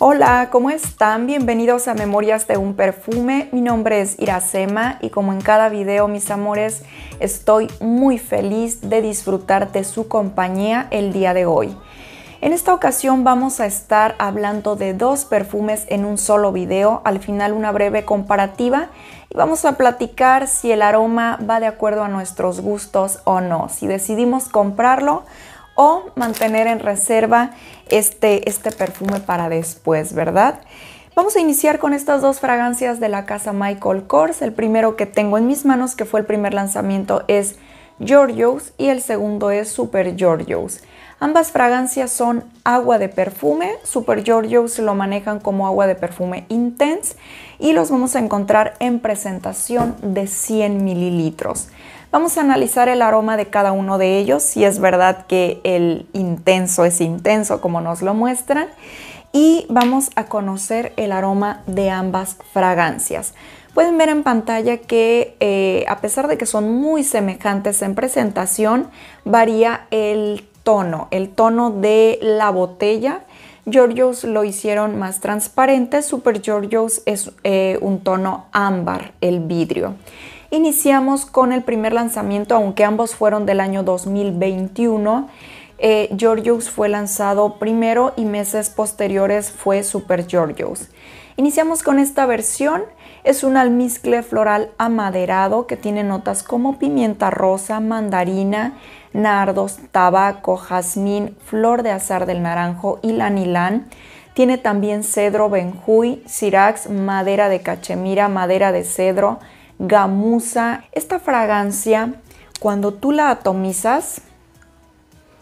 Hola, ¿cómo están? Bienvenidos a Memorias de un Perfume. Mi nombre es Iracema y como en cada video, mis amores, estoy muy feliz de disfrutar de su compañía el día de hoy. En esta ocasión vamos a estar hablando de dos perfumes en un solo video, al final una breve comparativa y vamos a platicar si el aroma va de acuerdo a nuestros gustos o no, si decidimos comprarlo o mantener en reserva este, este perfume para después, ¿verdad? Vamos a iniciar con estas dos fragancias de la casa Michael Kors. El primero que tengo en mis manos, que fue el primer lanzamiento, es Giorgio's y el segundo es Super Giorgio's. Ambas fragancias son agua de perfume. Super Giorgio's lo manejan como agua de perfume intense y los vamos a encontrar en presentación de 100 mililitros. Vamos a analizar el aroma de cada uno de ellos, si es verdad que el intenso es intenso como nos lo muestran, y vamos a conocer el aroma de ambas fragancias. Pueden ver en pantalla que eh, a pesar de que son muy semejantes en presentación, varía el tono, el tono de la botella Giorgios lo hicieron más transparente, Super Giorgios es eh, un tono ámbar, el vidrio. Iniciamos con el primer lanzamiento, aunque ambos fueron del año 2021. Eh, fue lanzado primero y meses posteriores fue Super Georgios. Iniciamos con esta versión. Es un almizcle floral amaderado que tiene notas como pimienta rosa, mandarina, nardos, tabaco, jazmín, flor de azar del naranjo y lanilán. Tiene también cedro benjuy, sirax, madera de cachemira, madera de cedro, gamusa. Esta fragancia, cuando tú la atomizas,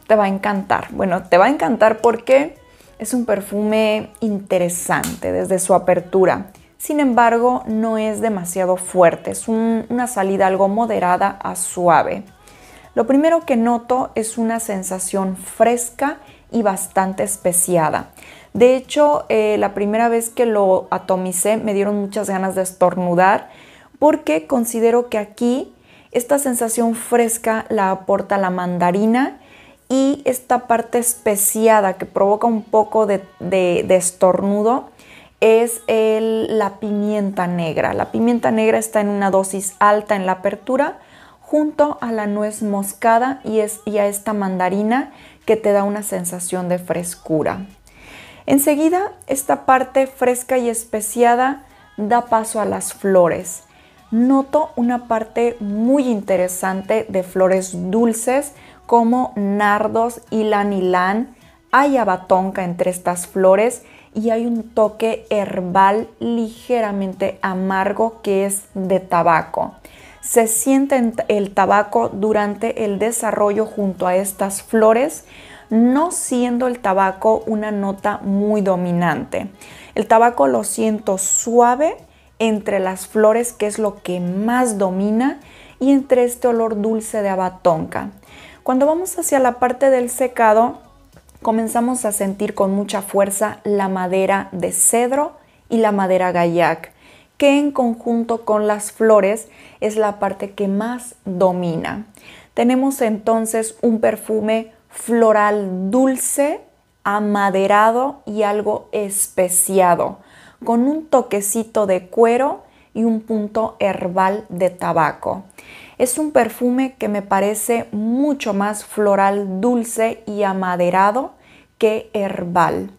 te va a encantar. Bueno, te va a encantar porque es un perfume interesante desde su apertura. Sin embargo, no es demasiado fuerte, es una salida algo moderada a suave. Lo primero que noto es una sensación fresca y bastante especiada. De hecho, eh, la primera vez que lo atomicé me dieron muchas ganas de estornudar porque considero que aquí esta sensación fresca la aporta la mandarina y esta parte especiada que provoca un poco de, estornudo es la pimienta negra. La pimienta negra está en una dosis alta en la apertura junto a la nuez moscada y, y a esta mandarina que te da una sensación de frescura. Enseguida, esta parte fresca y especiada da paso a las flores noto una parte muy interesante de flores dulces como nardos, y ylan. Hay abatonca entre estas flores y hay un toque herbal ligeramente amargo que es de tabaco. Se siente el tabaco durante el desarrollo junto a estas flores, no siendo el tabaco una nota muy dominante. El tabaco lo siento suave, entre las flores, que es lo que más domina, y entre este olor dulce de abatonca. Cuando vamos hacia la parte del secado, comenzamos a sentir con mucha fuerza la madera de cedro y la madera gallac, que en conjunto con las flores es la parte que más domina. Tenemos entonces un perfume floral dulce, amaderado y algo especiado con un toquecito de cuero y un punto herbal de tabaco. Es un perfume que me parece mucho más floral, dulce y amaderado que herbal.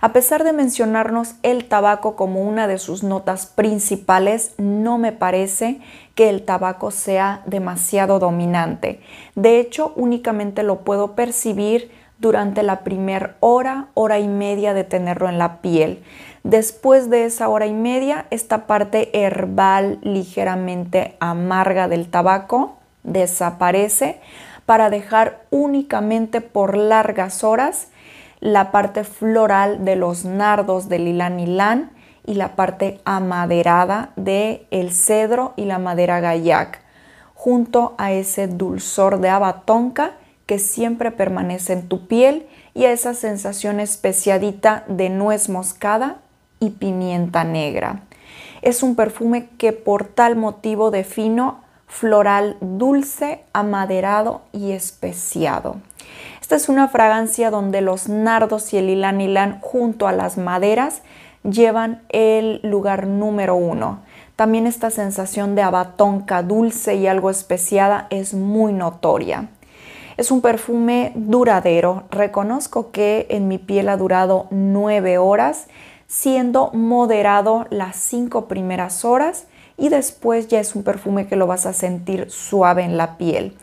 A pesar de mencionarnos el tabaco como una de sus notas principales, no me parece que el tabaco sea demasiado dominante. De hecho, únicamente lo puedo percibir durante la primera hora, hora y media de tenerlo en la piel. Después de esa hora y media, esta parte herbal ligeramente amarga del tabaco desaparece para dejar únicamente por largas horas la parte floral de los nardos del y lán y la parte amaderada del el cedro y la madera gayac, junto a ese dulzor de abatonca que siempre permanece en tu piel y a esa sensación especiadita de nuez moscada y pimienta negra. Es un perfume que por tal motivo defino floral dulce, amaderado y especiado. Esta es una fragancia donde los nardos y el ilan junto a las maderas llevan el lugar número uno. También esta sensación de abatonca dulce y algo especiada es muy notoria. Es un perfume duradero. Reconozco que en mi piel ha durado nueve horas siendo moderado las cinco primeras horas y después ya es un perfume que lo vas a sentir suave en la piel.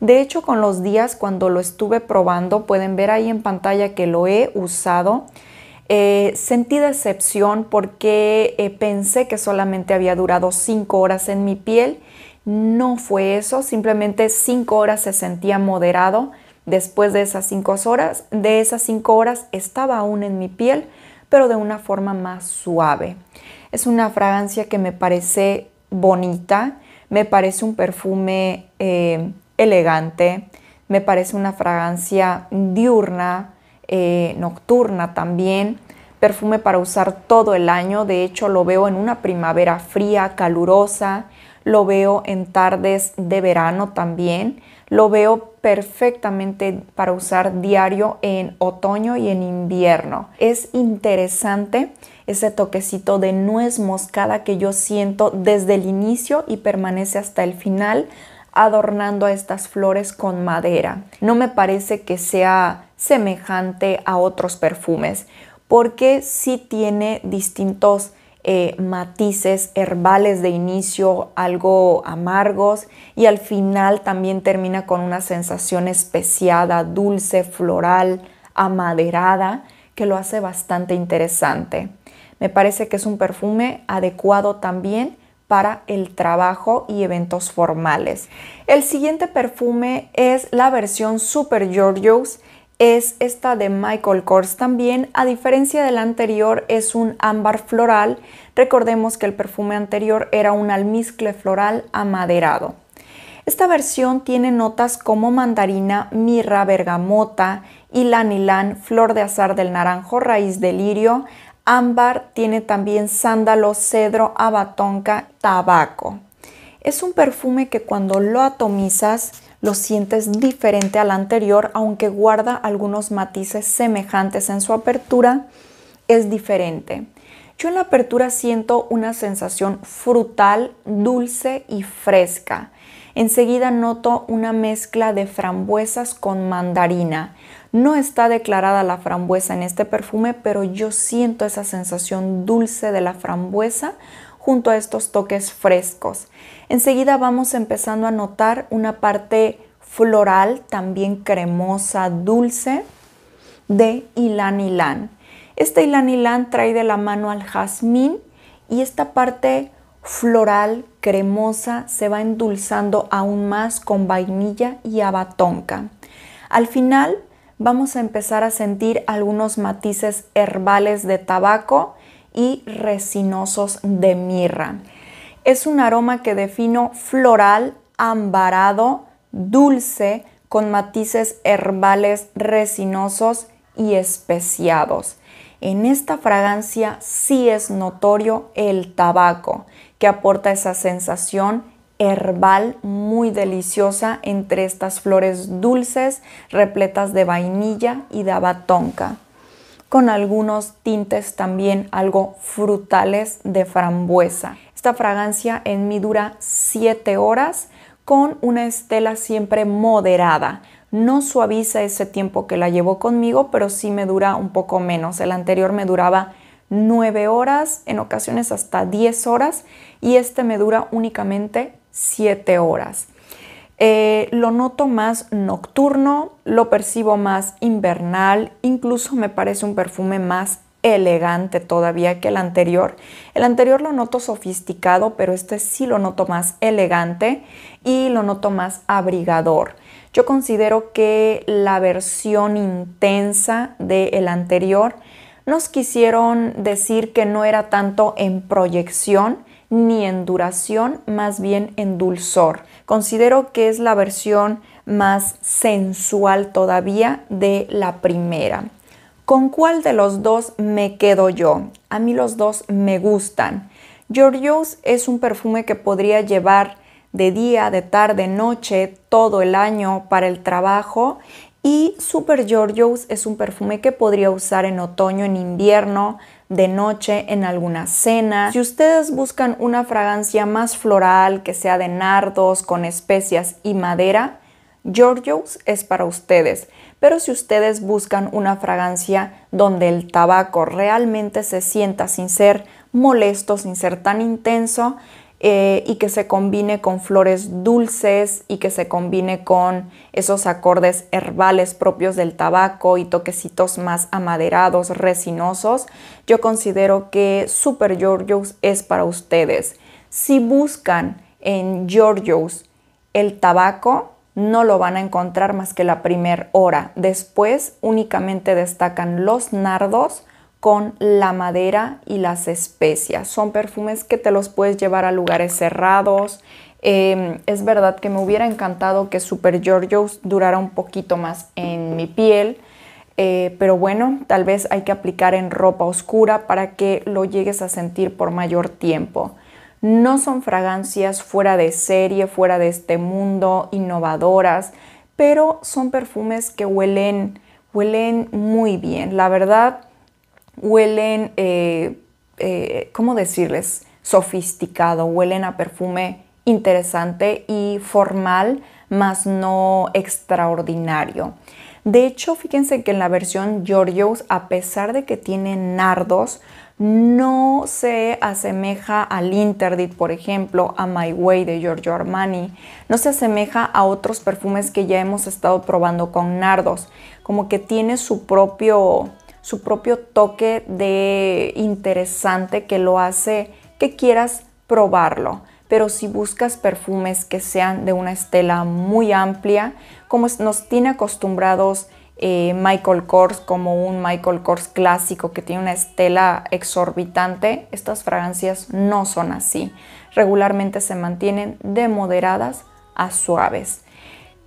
De hecho, con los días cuando lo estuve probando, pueden ver ahí en pantalla que lo he usado. Eh, sentí decepción porque eh, pensé que solamente había durado 5 horas en mi piel. No fue eso, simplemente 5 horas se sentía moderado. Después de esas 5 horas, de esas 5 horas estaba aún en mi piel, pero de una forma más suave. Es una fragancia que me parece bonita, me parece un perfume eh, elegante, me parece una fragancia diurna, eh, nocturna también, perfume para usar todo el año, de hecho lo veo en una primavera fría, calurosa, lo veo en tardes de verano también, lo veo perfectamente para usar diario en otoño y en invierno. Es interesante ese toquecito de nuez moscada que yo siento desde el inicio y permanece hasta el final adornando a estas flores con madera. No me parece que sea semejante a otros perfumes porque sí tiene distintos eh, matices herbales de inicio, algo amargos y al final también termina con una sensación especiada, dulce, floral, amaderada, que lo hace bastante interesante. Me parece que es un perfume adecuado también para el trabajo y eventos formales. El siguiente perfume es la versión Super Giorgios es esta de Michael Kors también. A diferencia del anterior, es un ámbar floral. Recordemos que el perfume anterior era un almizcle floral amaderado. Esta versión tiene notas como mandarina, mirra, bergamota, y flor de azar del naranjo, raíz de lirio, ámbar, tiene también sándalo, cedro, abatonca, tabaco. Es un perfume que cuando lo atomizas lo sientes diferente al anterior, aunque guarda algunos matices semejantes en su apertura, es diferente. Yo en la apertura siento una sensación frutal, dulce y fresca. Enseguida noto una mezcla de frambuesas con mandarina. No está declarada la frambuesa en este perfume, pero yo siento esa sensación dulce de la frambuesa junto a estos toques frescos. Enseguida vamos empezando a notar una parte floral, también cremosa, dulce, de Ilan Ilan. Este Ilan trae de la mano al jazmín y esta parte floral, cremosa, se va endulzando aún más con vainilla y abatonca. Al final vamos a empezar a sentir algunos matices herbales de tabaco y resinosos de mirra. Es un aroma que defino floral, ambarado, dulce, con matices herbales resinosos y especiados. En esta fragancia sí es notorio el tabaco, que aporta esa sensación herbal muy deliciosa entre estas flores dulces repletas de vainilla y de abatonca con algunos tintes también algo frutales de frambuesa. Esta fragancia en mí dura 7 horas con una estela siempre moderada. No suaviza ese tiempo que la llevo conmigo, pero sí me dura un poco menos. El anterior me duraba 9 horas, en ocasiones hasta 10 horas, y este me dura únicamente 7 horas. Eh, lo noto más nocturno, lo percibo más invernal, incluso me parece un perfume más elegante todavía que el anterior. El anterior lo noto sofisticado, pero este sí lo noto más elegante y lo noto más abrigador. Yo considero que la versión intensa del el anterior nos quisieron decir que no era tanto en proyección ni en duración, más bien en dulzor. Considero que es la versión más sensual todavía de la primera. ¿Con cuál de los dos me quedo yo? A mí los dos me gustan. Giorgios es un perfume que podría llevar de día, de tarde, noche, todo el año para el trabajo y Super Giorgios es un perfume que podría usar en otoño, en invierno, de noche, en alguna cena. Si ustedes buscan una fragancia más floral, que sea de nardos, con especias y madera, Giorgios es para ustedes. Pero si ustedes buscan una fragancia donde el tabaco realmente se sienta sin ser molesto, sin ser tan intenso, eh, y que se combine con flores dulces y que se combine con esos acordes herbales propios del tabaco y toquecitos más amaderados, resinosos, yo considero que Super Giorgio es para ustedes. Si buscan en George's el tabaco, no lo van a encontrar más que la primera hora. Después únicamente destacan los nardos, con la madera y las especias. Son perfumes que te los puedes llevar a lugares cerrados. Em, es verdad que me hubiera encantado que Super Giorgio durara un poquito más en mi piel, eh, pero bueno, tal vez hay que aplicar en ropa oscura para que lo llegues a sentir por mayor tiempo. No son fragancias fuera de serie, fuera de este mundo, innovadoras, pero son perfumes que huelen, huelen muy bien. La verdad, huelen, eh, eh, ¿cómo decirles? Sofisticado, huelen a perfume interesante y formal, más no extraordinario. De hecho, fíjense que en la versión Giorgios, a pesar de que tiene nardos, no se asemeja al Interdit, por ejemplo, a My Way de Giorgio Armani, no se asemeja a otros perfumes que ya hemos estado probando con nardos, como que tiene su propio su propio toque de interesante que lo hace que quieras probarlo. Pero si buscas perfumes que sean de una estela muy amplia, como nos tiene acostumbrados eh, Michael Kors, como un Michael Kors clásico que tiene una estela exorbitante, estas fragancias no son así. Regularmente se mantienen de moderadas a suaves.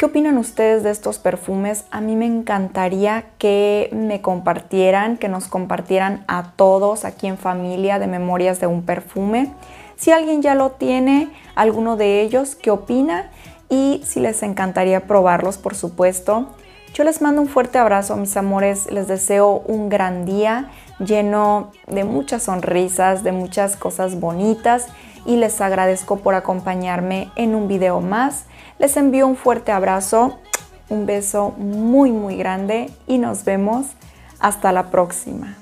¿Qué opinan ustedes de estos perfumes? A mí me encantaría que me compartieran, que nos compartieran a todos aquí en familia de Memorias de un Perfume. Si alguien ya lo tiene, alguno de ellos, ¿qué opina? Y si les encantaría probarlos, por supuesto. Yo les mando un fuerte abrazo, mis amores. Les deseo un gran día lleno de muchas sonrisas, de muchas cosas bonitas y les agradezco por acompañarme en un video más. Les envío un fuerte abrazo, un beso muy muy grande y nos vemos hasta la próxima.